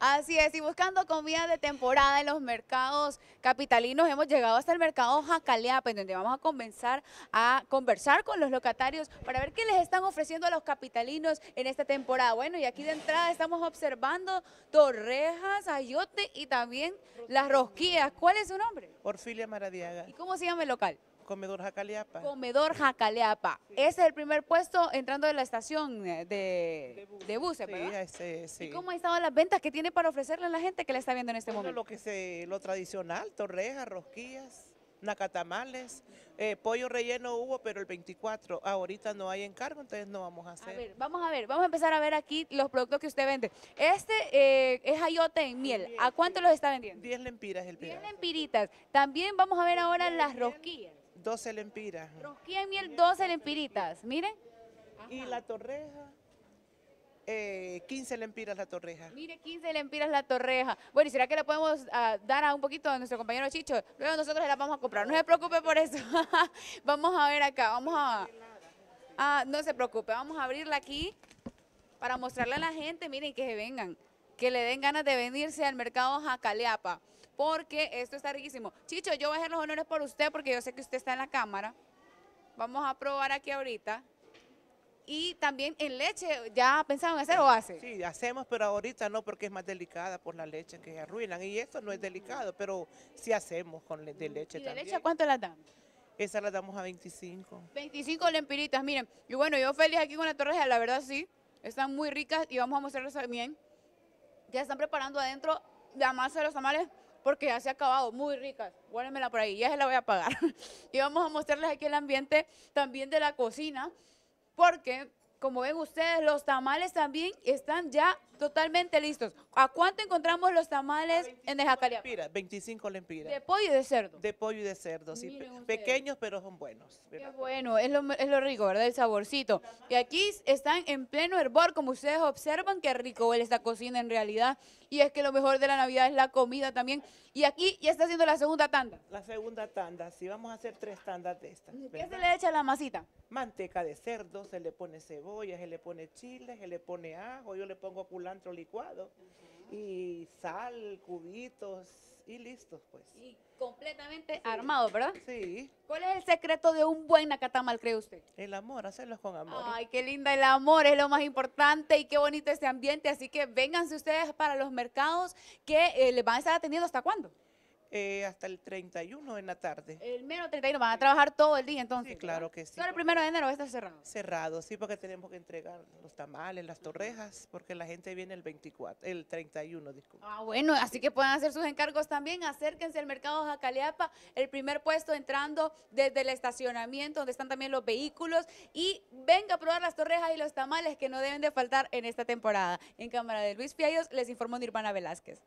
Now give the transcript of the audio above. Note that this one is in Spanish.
Así es, y buscando comida de temporada en los mercados capitalinos, hemos llegado hasta el mercado Jacaleapa, en donde vamos a comenzar a conversar con los locatarios para ver qué les están ofreciendo a los capitalinos en esta temporada. Bueno, y aquí de entrada estamos observando torrejas, ayote y también las rosquillas. ¿Cuál es su nombre? Orfilia Maradiaga. ¿Y cómo se llama el local? Comedor Jacaleapa. Comedor Jacaleapa. Ese es el primer puesto entrando de la estación eh, de, bus. buses, sí. ¿Y cómo han estado las ventas que tiene para ofrecerle a la gente que la está viendo en este momento? Lo que lo tradicional, torrejas, rosquillas, nacatamales, eh, pollo relleno hubo, pero el 24, ah, ahorita no hay encargo, entonces no vamos a hacer. A ver, vamos a ver, vamos a empezar a ver aquí los productos que usted vende. Este eh, es ayote en miel, ¿a cuánto los está vendiendo? 10 lempiras el 10 lempiritas. También vamos a ver ahora las rosquillas. 12 lempiras. Rosquilla y miel, 12 lempiritas, miren. Y la torreja. Eh, 15 lempiras la torreja. Mire, 15 lempiras la torreja. Bueno, ¿y será que la podemos ah, dar a un poquito a nuestro compañero Chicho? Luego nosotros la vamos a comprar, no se preocupe por eso. vamos a ver acá, vamos a... Ah, no se preocupe, vamos a abrirla aquí para mostrarle a la gente, miren, que se vengan, que le den ganas de venirse al mercado Jacaleapa porque esto está riquísimo. Chicho, yo voy a hacer los honores por usted porque yo sé que usted está en la cámara. Vamos a probar aquí ahorita. Y también en leche, ¿ya pensaron hacer o hace? Sí, hacemos, pero ahorita no, porque es más delicada por la leche que arruinan. Y esto no es delicado, pero sí hacemos con de leche ¿Y de leche cuánto la dan? Esa la damos a 25. 25 lempiritas, miren. Y bueno, yo feliz aquí con la torreja, la verdad sí. Están muy ricas y vamos a mostrarles también. Ya están preparando adentro la masa de los tamales porque ya se ha acabado, muy ricas, guárdenmela por ahí, ya se la voy a pagar. y vamos a mostrarles aquí el ambiente también de la cocina, porque como ven ustedes, los tamales también están ya totalmente listos. ¿A cuánto encontramos los tamales en Ejacariapa? 25 lempiras. ¿De pollo y de cerdo? De pollo y de cerdo, sí. pequeños, pero son buenos. Qué bueno, es lo, es lo rico, ¿verdad? El saborcito. Y aquí están en pleno hervor, como ustedes observan, qué rico huele esta cocina en realidad. Y es que lo mejor de la Navidad es la comida también. Y aquí ya está haciendo la segunda tanda. La segunda tanda, sí, vamos a hacer tres tandas de estas. ¿Qué se le echa a la masita? Manteca de cerdo, se le pone cebolla Oye, se le pone chile, se le pone ajo, yo le pongo culantro licuado y sal, cubitos y listos pues. Y completamente armado, ¿verdad? Sí. ¿Cuál es el secreto de un buen nacatamal, cree usted? El amor, hacerlos con amor. Ay, qué linda, el amor es lo más importante y qué bonito este ambiente, así que vénganse ustedes para los mercados que eh, les van a estar atendiendo hasta cuándo. Eh, hasta el 31 en la tarde. El menos 31, van a trabajar todo el día entonces. Sí, claro que sí. ¿Solo el primero de enero está cerrado? Cerrado, sí, porque tenemos que entregar los tamales, las torrejas, porque la gente viene el 24, el 31, Ah, bueno, así que pueden hacer sus encargos también. Acérquense al mercado Jacaleapa, el primer puesto entrando desde el estacionamiento, donde están también los vehículos, y venga a probar las torrejas y los tamales que no deben de faltar en esta temporada. En cámara de Luis Piayos, les informó Nirvana Velázquez.